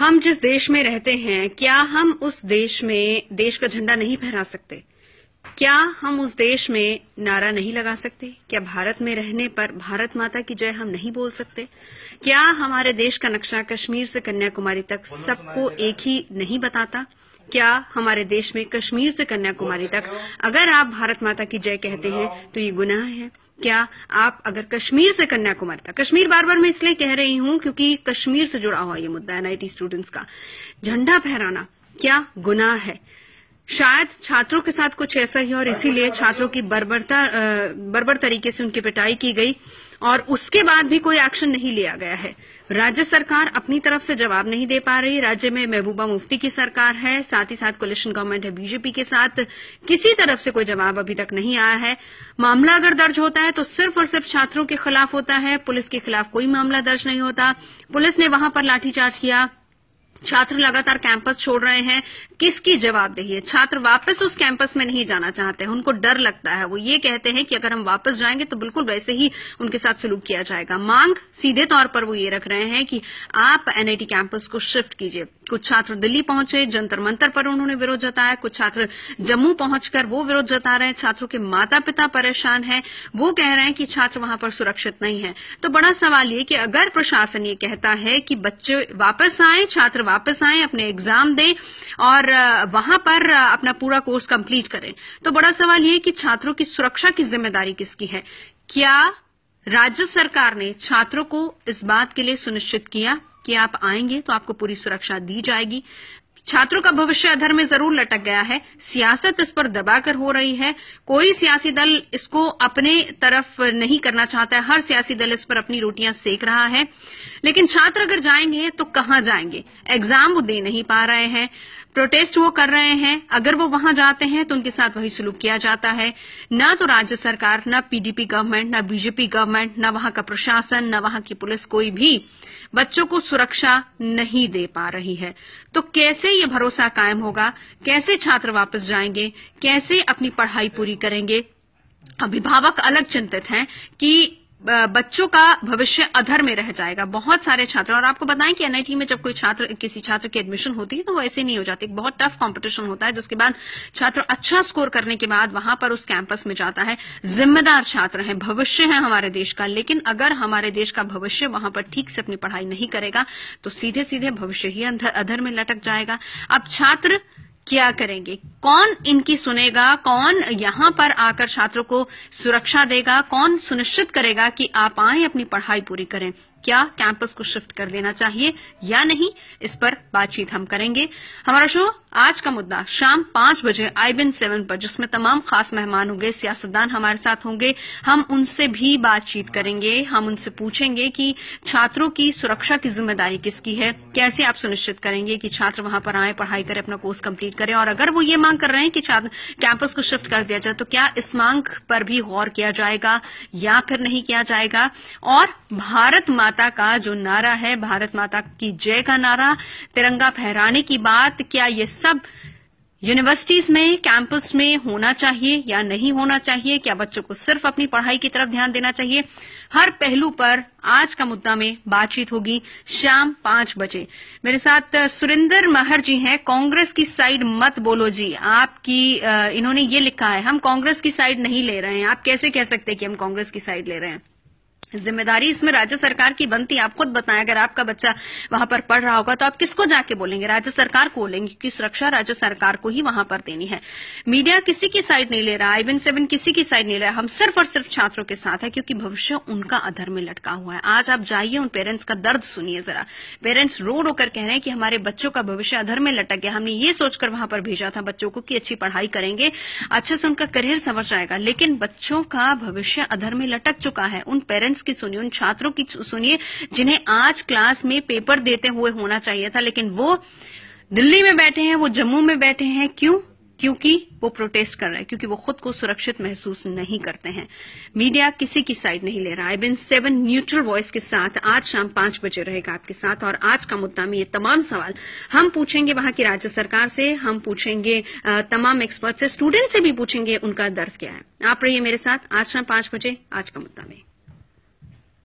हम जिस देश में रहते हैं क्या हम उस देश में देश का झंडा नहीं फहरा सकते क्या हम उस देश में नारा नहीं लगा सकते क्या भारत में रहने पर भारत माता की जय हम नहीं बोल सकते क्या हमारे देश का नक्शा कश्मीर से कन्याकुमारी तक सबको एक ही नहीं बताता क्या हमारे देश में कश्मीर से कन्याकुमारी तक अगर आप भारत माता की जय कहते हैं तो ये गुनाह है क्या आप अगर कश्मीर से कन्याकुमारी तक कश्मीर बार बार मैं इसलिए कह रही हूं क्योंकि कश्मीर से जुड़ा हुआ ये मुद्दा एनआईटी स्टूडेंट्स का झंडा फहराना क्या गुनाह है शायद छात्रों के साथ कुछ ऐसा ही और इसीलिए छात्रों की बर्बरता बर्बर तरीके से उनकी पिटाई की गई और उसके बाद भी कोई एक्शन नहीं लिया गया है राज्य सरकार अपनी तरफ से जवाब नहीं दे पा रही राज्य में महबूबा मुफ्ती की सरकार है साथ ही साथ कोलिशन गवर्नमेंट है बीजेपी के साथ किसी तरफ से कोई जवाब अभी तक नहीं आया है मामला अगर दर्ज होता है तो सिर्फ और सिर्फ छात्रों के खिलाफ होता है पुलिस के खिलाफ कोई मामला दर्ज नहीं होता पुलिस ने वहां पर लाठीचार्ज किया छात्र लगातार कैंपस छोड़ रहे हैं किसकी जवाबदेही है छात्र वापस उस कैंपस में नहीं जाना चाहते हैं उनको डर लगता है वो ये कहते हैं कि अगर हम वापस जाएंगे तो बिल्कुल वैसे ही उनके साथ सलूक किया जाएगा मांग सीधे तौर पर वो ये रख रहे हैं कि आप एनआईटी कैंपस को शिफ्ट कीजिए कुछ छात्र दिल्ली पहुंचे जंतर मंतर पर उन्होंने विरोध जताया कुछ छात्र जम्मू पहुंचकर वो विरोध जता रहे हैं छात्रों के माता पिता परेशान हैं वो कह रहे हैं कि छात्र वहां पर सुरक्षित नहीं है तो बड़ा सवाल ये कि अगर प्रशासन ये कहता है कि बच्चे वापस आए छात्र वापस आए अपने एग्जाम दें और वहां पर अपना पूरा कोर्स कंप्लीट करें तो बड़ा सवाल यह कि छात्रों की सुरक्षा की जिम्मेदारी किसकी है क्या राज्य सरकार ने छात्रों को इस बात के लिए सुनिश्चित किया कि आप आएंगे तो आपको पूरी सुरक्षा दी जाएगी छात्रों का भविष्य अधर में जरूर लटक गया है सियासत इस पर दबाकर हो रही है कोई सियासी दल इसको अपने तरफ नहीं करना चाहता है हर सियासी दल इस पर अपनी रोटियां सेक रहा है लेकिन छात्र अगर जाएंगे तो कहां जाएंगे एग्जाम वो दे नहीं पा रहे हैं प्रोटेस्ट वो कर रहे हैं अगर वो वहां जाते हैं तो उनके साथ वही सलूक किया जाता है ना तो राज्य सरकार ना पीडीपी गवर्नमेंट ना बीजेपी गवर्नमेंट ना वहां का प्रशासन ना वहां की पुलिस कोई भी बच्चों को सुरक्षा नहीं दे पा रही है तो कैसे ये भरोसा कायम होगा कैसे छात्र वापस जाएंगे कैसे अपनी पढ़ाई पूरी करेंगे अभिभावक अलग चिंतित हैं कि बच्चों का भविष्य अधर में रह जाएगा बहुत सारे छात्र और आपको बताएं कि एनआईटी में जब कोई छात्र किसी छात्र की एडमिशन होती है तो वो ऐसे नहीं हो जाती बहुत टफ कंपटीशन होता है जिसके बाद छात्र अच्छा स्कोर करने के बाद वहां पर उस कैंपस में जाता है जिम्मेदार छात्र हैं भविष्य है हमारे देश का लेकिन अगर हमारे देश का भविष्य वहां पर ठीक से अपनी पढ़ाई नहीं करेगा तो सीधे सीधे भविष्य ही अधर में लटक जाएगा अब छात्र क्या करेंगे कौन इनकी सुनेगा कौन यहां पर आकर छात्रों को सुरक्षा देगा कौन सुनिश्चित करेगा कि आप आए अपनी पढ़ाई पूरी करें क्या कैंपस को शिफ्ट कर देना चाहिए या नहीं इस पर बातचीत हम करेंगे हमारा शो आज का मुद्दा शाम पांच बजे आई बिन सेवन पर जिसमें तमाम खास मेहमान होंगे सियासतदान हमारे साथ होंगे हम उनसे भी बातचीत करेंगे हम उनसे पूछेंगे कि छात्रों की सुरक्षा की जिम्मेदारी किसकी है कैसे आप सुनिश्चित करेंगे कि छात्र वहां पर आए पढ़ाई करें अपना कोर्स कंप्लीट करें और अगर वो ये मांग कर रहे हैं कि छात्र कैंपस को शिफ्ट कर दिया जाए तो क्या इस मांग पर भी गौर किया जाएगा या फिर नहीं किया जाएगा और भारत मार्ग माता का जो नारा है भारत माता की जय का नारा तिरंगा फहराने की बात क्या ये सब यूनिवर्सिटीज में कैंपस में होना चाहिए या नहीं होना चाहिए क्या बच्चों को सिर्फ अपनी पढ़ाई की तरफ ध्यान देना चाहिए हर पहलू पर आज का मुद्दा में बातचीत होगी शाम पांच बजे मेरे साथ सुरेंद्र महर जी हैं कांग्रेस की साइड मत बोलो जी आपकी इन्होंने ये लिखा है हम कांग्रेस की साइड नहीं ले रहे हैं आप कैसे कह सकते हैं कि हम कांग्रेस की साइड ले रहे हैं जिम्मेदारी इसमें राज्य सरकार की बनती है आप खुद बताएं अगर आपका बच्चा वहां पर पढ़ रहा होगा तो आप किसको जाके बोलेंगे राज्य सरकार को बोलेंगे क्योंकि सुरक्षा राज्य सरकार को ही वहां पर देनी है मीडिया किसी की साइड नहीं ले रहा आई सेवन किसी की साइड नहीं ले रहा हम सिर्फ और सिर्फ छात्रों के साथ है क्योंकि भविष्य उनका अधर में लटका हुआ है आज आप जाइए उन पेरेंट्स का दर्द सुनिए जरा पेरेंट्स रो रो कर कह रहे हैं कि हमारे बच्चों का भविष्य अधर में लटक गया हमने ये सोचकर वहां पर भेजा था बच्चों को कि अच्छी पढ़ाई करेंगे अच्छे से उनका करियर समझ जाएगा लेकिन बच्चों का भविष्य अधर में लटक चुका है उन पेरेंट्स पेरेंट्स की सुनिए उन छात्रों की सुनिए जिन्हें आज क्लास में पेपर देते हुए होना चाहिए था लेकिन वो दिल्ली में बैठे हैं वो जम्मू में बैठे हैं क्यों क्योंकि वो प्रोटेस्ट कर रहे हैं क्योंकि वो खुद को सुरक्षित महसूस नहीं करते हैं मीडिया किसी की साइड नहीं ले रहा है बिन सेवन न्यूट्रल वॉइस के साथ आज शाम पांच बजे रहेगा आपके साथ और आज का मुद्दा में ये तमाम सवाल हम पूछेंगे वहां की राज्य सरकार से हम पूछेंगे तमाम एक्सपर्ट से स्टूडेंट से भी पूछेंगे उनका दर्द क्या है आप रहिए मेरे साथ आज शाम पांच बजे आज का मुद्दा में